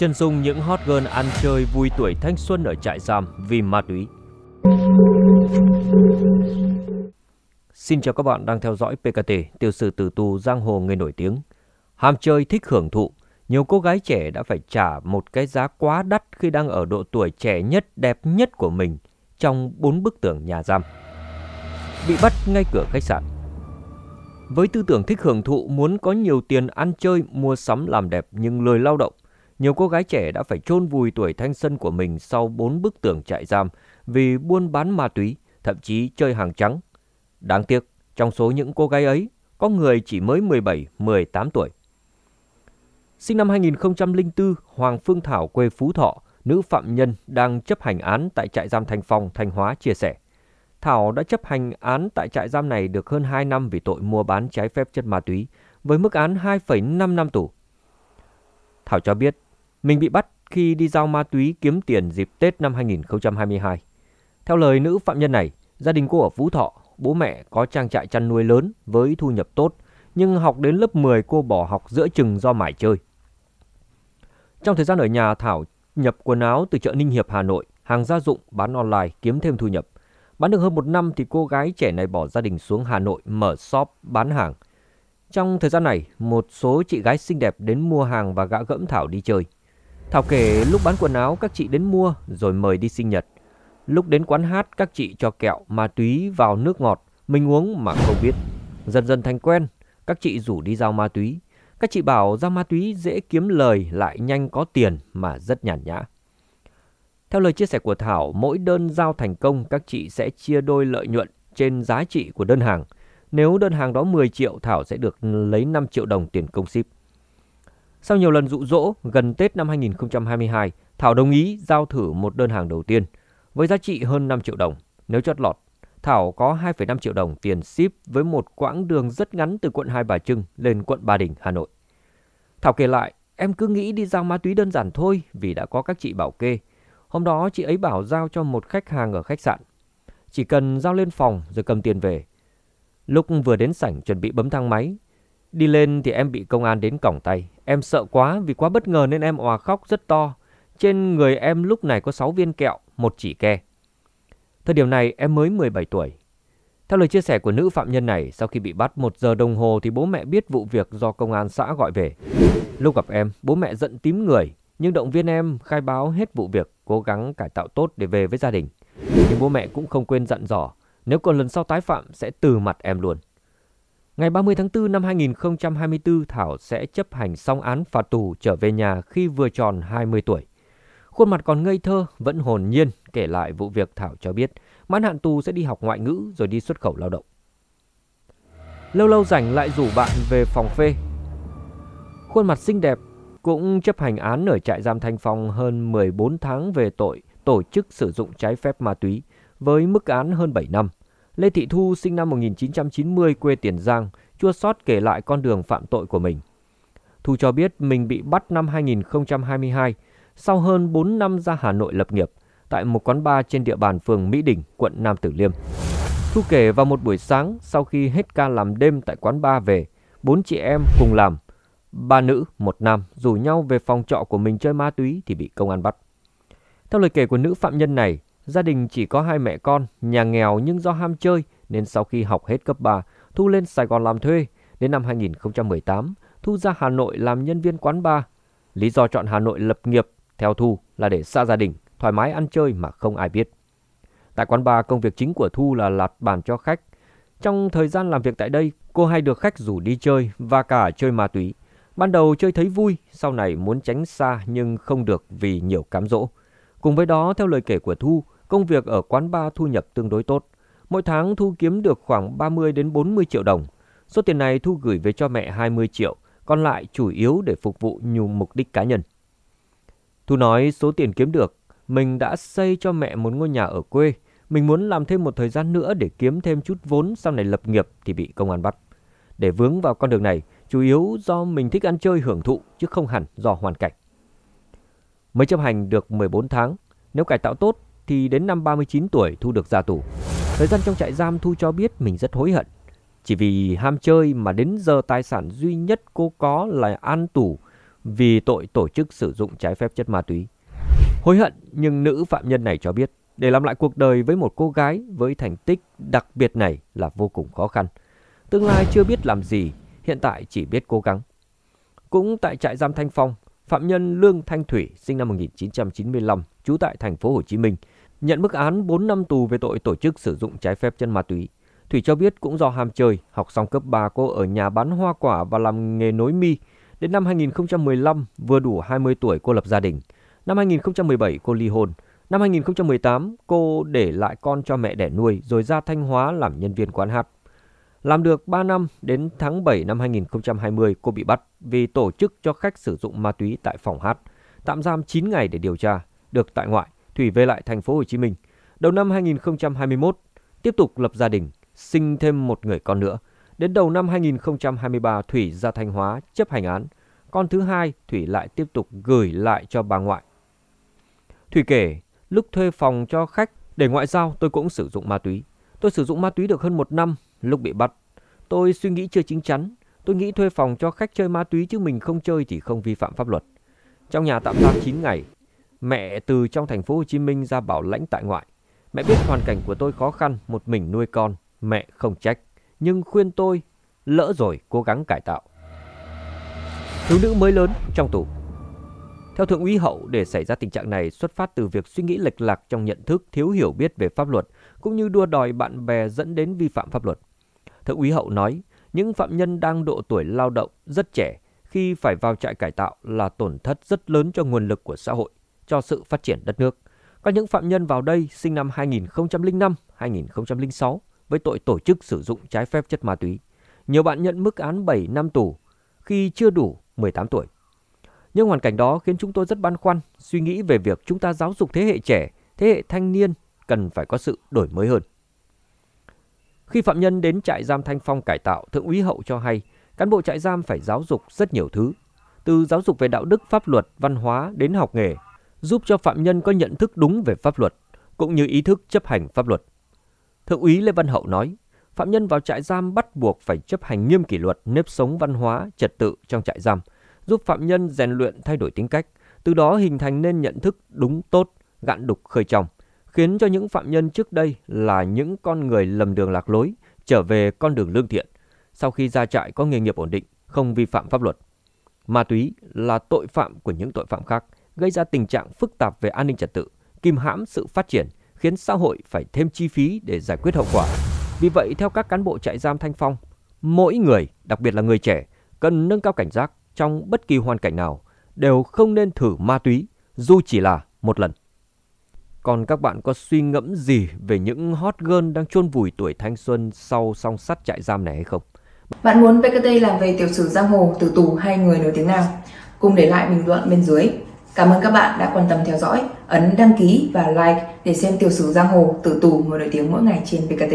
chân dung những hot girl ăn chơi vui tuổi thanh xuân ở trại giam vì ma túy. Xin chào các bạn đang theo dõi PKT, tiểu sử tử tù giang hồ người nổi tiếng. Ham chơi thích hưởng thụ, nhiều cô gái trẻ đã phải trả một cái giá quá đắt khi đang ở độ tuổi trẻ nhất, đẹp nhất của mình trong bốn bức tường nhà giam. Bị bắt ngay cửa khách sạn. Với tư tưởng thích hưởng thụ muốn có nhiều tiền ăn chơi, mua sắm làm đẹp nhưng lười lao động, nhiều cô gái trẻ đã phải chôn vùi tuổi thanh xuân của mình sau bốn bức tường trại giam vì buôn bán ma túy, thậm chí chơi hàng trắng. Đáng tiếc, trong số những cô gái ấy, có người chỉ mới 17, 18 tuổi. Sinh năm 2004, Hoàng Phương Thảo quê Phú Thọ, nữ phạm nhân đang chấp hành án tại trại giam Thanh Phong, Thanh Hóa chia sẻ. Thảo đã chấp hành án tại trại giam này được hơn 2 năm vì tội mua bán trái phép chất ma túy, với mức án 2,5 năm tù. Thảo cho biết mình bị bắt khi đi giao ma túy kiếm tiền dịp Tết năm 2022. Theo lời nữ phạm nhân này, gia đình cô ở Phú Thọ, bố mẹ có trang trại chăn nuôi lớn với thu nhập tốt, nhưng học đến lớp 10 cô bỏ học giữa chừng do mải chơi. Trong thời gian ở nhà, Thảo nhập quần áo từ chợ Ninh Hiệp Hà Nội, hàng gia dụng bán online kiếm thêm thu nhập. Bán được hơn một năm thì cô gái trẻ này bỏ gia đình xuống Hà Nội mở shop bán hàng. Trong thời gian này, một số chị gái xinh đẹp đến mua hàng và gã gẫm Thảo đi chơi. Thảo kể lúc bán quần áo các chị đến mua rồi mời đi sinh nhật. Lúc đến quán hát các chị cho kẹo, ma túy vào nước ngọt, mình uống mà không biết. Dần dần thành quen, các chị rủ đi giao ma túy. Các chị bảo giao ma túy dễ kiếm lời lại nhanh có tiền mà rất nhàn nhã. Theo lời chia sẻ của Thảo, mỗi đơn giao thành công các chị sẽ chia đôi lợi nhuận trên giá trị của đơn hàng. Nếu đơn hàng đó 10 triệu, Thảo sẽ được lấy 5 triệu đồng tiền công ship. Sau nhiều lần dụ dỗ, gần Tết năm 2022, Thảo đồng ý giao thử một đơn hàng đầu tiên với giá trị hơn 5 triệu đồng. Nếu chót lọt, Thảo có 2,5 triệu đồng tiền ship với một quãng đường rất ngắn từ quận Hai Bà Trưng lên quận Ba Đình, Hà Nội. Thảo kể lại, em cứ nghĩ đi giao ma túy đơn giản thôi vì đã có các chị bảo kê. Hôm đó chị ấy bảo giao cho một khách hàng ở khách sạn. Chỉ cần giao lên phòng rồi cầm tiền về. Lúc vừa đến sảnh chuẩn bị bấm thang máy Đi lên thì em bị công an đến cổng tay. Em sợ quá vì quá bất ngờ nên em òa khóc rất to. Trên người em lúc này có 6 viên kẹo, một chỉ ke. Thời điểm này em mới 17 tuổi. Theo lời chia sẻ của nữ phạm nhân này, sau khi bị bắt 1 giờ đồng hồ thì bố mẹ biết vụ việc do công an xã gọi về. Lúc gặp em, bố mẹ giận tím người, nhưng động viên em khai báo hết vụ việc, cố gắng cải tạo tốt để về với gia đình. Nhưng bố mẹ cũng không quên dặn dò, nếu còn lần sau tái phạm sẽ từ mặt em luôn. Ngày 30 tháng 4 năm 2024, Thảo sẽ chấp hành xong án phạt tù trở về nhà khi vừa tròn 20 tuổi. Khuôn mặt còn ngây thơ, vẫn hồn nhiên, kể lại vụ việc Thảo cho biết, mãn hạn tù sẽ đi học ngoại ngữ rồi đi xuất khẩu lao động. Lâu lâu rảnh lại rủ bạn về phòng phê. Khuôn mặt xinh đẹp cũng chấp hành án ở trại giam Thanh Phong hơn 14 tháng về tội tổ chức sử dụng trái phép ma túy với mức án hơn 7 năm. Lê Thị Thu sinh năm 1990 quê Tiền Giang, chua xót kể lại con đường phạm tội của mình. Thu cho biết mình bị bắt năm 2022, sau hơn 4 năm ra Hà Nội lập nghiệp, tại một quán bar trên địa bàn phường Mỹ Đình, quận Nam Tử Liêm. Thu kể vào một buổi sáng sau khi hết ca làm đêm tại quán bar về, bốn chị em cùng làm, ba nữ, một nam rủ nhau về phòng trọ của mình chơi ma túy thì bị công an bắt. Theo lời kể của nữ phạm nhân này, Gia đình chỉ có hai mẹ con, nhà nghèo nhưng do ham chơi nên sau khi học hết cấp 3, Thu lên Sài Gòn làm thuê. Đến năm 2018, Thu ra Hà Nội làm nhân viên quán bar. Lý do chọn Hà Nội lập nghiệp, theo Thu, là để xa gia đình, thoải mái ăn chơi mà không ai biết. Tại quán bar, công việc chính của Thu là lạt bàn cho khách. Trong thời gian làm việc tại đây, cô hay được khách rủ đi chơi và cả chơi ma túy. Ban đầu chơi thấy vui, sau này muốn tránh xa nhưng không được vì nhiều cám dỗ. Cùng với đó, theo lời kể của Thu, Công việc ở quán bar thu nhập tương đối tốt, mỗi tháng Thu kiếm được khoảng 30 đến 40 triệu đồng. Số tiền này Thu gửi về cho mẹ 20 triệu, còn lại chủ yếu để phục vụ nhiều mục đích cá nhân. Thu nói số tiền kiếm được, mình đã xây cho mẹ một ngôi nhà ở quê, mình muốn làm thêm một thời gian nữa để kiếm thêm chút vốn sau này lập nghiệp thì bị công an bắt. Để vướng vào con đường này, chủ yếu do mình thích ăn chơi hưởng thụ chứ không hẳn do hoàn cảnh. Mới chấp hành được 14 tháng, nếu cải tạo tốt thì đến năm 39 tuổi Thu được ra tù. Thời gian trong trại giam Thu cho biết mình rất hối hận. Chỉ vì ham chơi mà đến giờ tài sản duy nhất cô có là an tù vì tội tổ chức sử dụng trái phép chất ma túy. Hối hận nhưng nữ phạm nhân này cho biết để làm lại cuộc đời với một cô gái với thành tích đặc biệt này là vô cùng khó khăn. Tương lai chưa biết làm gì, hiện tại chỉ biết cố gắng. Cũng tại trại giam Thanh Phong, phạm nhân Lương Thanh Thủy sinh năm 1995, trú tại thành phố Hồ Chí Minh, nhận mức án 4 năm tù về tội tổ chức sử dụng trái phép chân ma túy. Thủy cho biết cũng do ham chơi, học xong cấp 3 cô ở nhà bán hoa quả và làm nghề nối mi. Đến năm 2015, vừa đủ 20 tuổi cô lập gia đình. Năm 2017 cô ly hôn. Năm 2018, cô để lại con cho mẹ đẻ nuôi rồi ra Thanh Hóa làm nhân viên quán hát. Làm được 3 năm, đến tháng 7 năm 2020 cô bị bắt vì tổ chức cho khách sử dụng ma túy tại phòng hát, tạm giam 9 ngày để điều tra, được tại ngoại. Thủy về lại thành phố Hồ Chí Minh. Đầu năm 2021, tiếp tục lập gia đình, sinh thêm một người con nữa. Đến đầu năm 2023, Thủy ra Thanh Hóa chấp hành án. Con thứ hai, Thủy lại tiếp tục gửi lại cho bà ngoại. Thủy kể, lúc thuê phòng cho khách để ngoại giao tôi cũng sử dụng ma túy. Tôi sử dụng ma túy được hơn một năm, lúc bị bắt. Tôi suy nghĩ chưa chính chắn, tôi nghĩ thuê phòng cho khách chơi ma túy chứ mình không chơi thì không vi phạm pháp luật. Trong nhà tạm giam 9 ngày, Mẹ từ trong thành phố Hồ Chí Minh ra bảo lãnh tại ngoại. Mẹ biết hoàn cảnh của tôi khó khăn, một mình nuôi con, mẹ không trách, nhưng khuyên tôi lỡ rồi cố gắng cải tạo. Thiếu nữ mới lớn trong tù. Theo Thượng úy Hậu, để xảy ra tình trạng này xuất phát từ việc suy nghĩ lệch lạc trong nhận thức, thiếu hiểu biết về pháp luật, cũng như đua đòi bạn bè dẫn đến vi phạm pháp luật. Thượng úy Hậu nói, những phạm nhân đang độ tuổi lao động rất trẻ khi phải vào trại cải tạo là tổn thất rất lớn cho nguồn lực của xã hội cho sự phát triển đất nước. Có những phạm nhân vào đây sinh năm 2005, 2006 với tội tổ chức sử dụng trái phép chất ma túy. Nhiều bạn nhận mức án 7 năm tù khi chưa đủ 18 tuổi. Nhưng hoàn cảnh đó khiến chúng tôi rất băn khoăn, suy nghĩ về việc chúng ta giáo dục thế hệ trẻ, thế hệ thanh niên cần phải có sự đổi mới hơn. Khi phạm nhân đến trại giam Thanh Phong cải tạo, Thượng úy Hậu cho hay, cán bộ trại giam phải giáo dục rất nhiều thứ, từ giáo dục về đạo đức, pháp luật, văn hóa đến học nghề, giúp cho phạm nhân có nhận thức đúng về pháp luật, cũng như ý thức chấp hành pháp luật. Thượng úy Lê Văn Hậu nói, phạm nhân vào trại giam bắt buộc phải chấp hành nghiêm kỷ luật nếp sống văn hóa, trật tự trong trại giam, giúp phạm nhân rèn luyện thay đổi tính cách, từ đó hình thành nên nhận thức đúng tốt, gạn đục khơi trong, khiến cho những phạm nhân trước đây là những con người lầm đường lạc lối, trở về con đường lương thiện, sau khi ra trại có nghề nghiệp ổn định, không vi phạm pháp luật. Ma túy là tội phạm của những tội phạm khác – gây ra tình trạng phức tạp về an ninh trật tự, kìm hãm sự phát triển, khiến xã hội phải thêm chi phí để giải quyết hậu quả. Vì vậy, theo các cán bộ trại giam Thanh Phong, mỗi người, đặc biệt là người trẻ, cần nâng cao cảnh giác trong bất kỳ hoàn cảnh nào, đều không nên thử ma túy, dù chỉ là một lần. Còn các bạn có suy ngẫm gì về những hot girl đang chôn vùi tuổi thanh xuân sau song sắt trại giam này hay không? Bạn muốn PKT làm về tiểu sử giang hồ, tử tù hay người nổi tiếng nào? Cùng để lại bình luận bên dưới. Cảm ơn các bạn đã quan tâm theo dõi, ấn đăng ký và like để xem tiểu sử giang hồ tử tù người nổi tiếng mỗi ngày trên VKT.